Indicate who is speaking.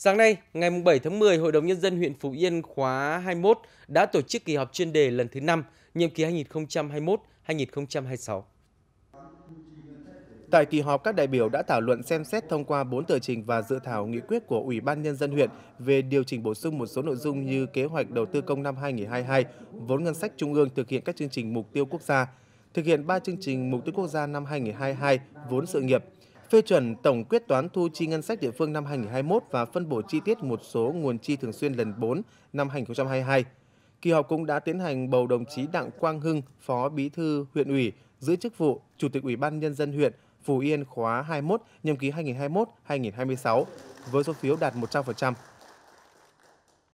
Speaker 1: Sáng nay, ngày 7 tháng 10, Hội đồng Nhân dân huyện Phú Yên khóa 21 đã tổ chức kỳ họp chuyên đề lần thứ 5, nhiệm kỳ 2021-2026.
Speaker 2: Tại kỳ họp, các đại biểu đã thảo luận xem xét thông qua 4 tờ trình và dự thảo nghị quyết của Ủy ban Nhân dân huyện về điều chỉnh bổ sung một số nội dung như kế hoạch đầu tư công năm 2022, vốn ngân sách trung ương thực hiện các chương trình mục tiêu quốc gia, thực hiện 3 chương trình mục tiêu quốc gia năm 2022, vốn sự nghiệp, phê chuẩn tổng quyết toán thu chi ngân sách địa phương năm 2021 và phân bổ chi tiết một số nguồn chi thường xuyên lần 4 năm 2022. Kỳ họp cũng đã tiến hành bầu đồng chí Đặng Quang Hưng, Phó Bí thư huyện ủy, giữ chức vụ Chủ tịch Ủy ban nhân dân huyện Phú Yên khóa 21, nhiệm kỳ 2021-2026 với số phiếu đạt 100%.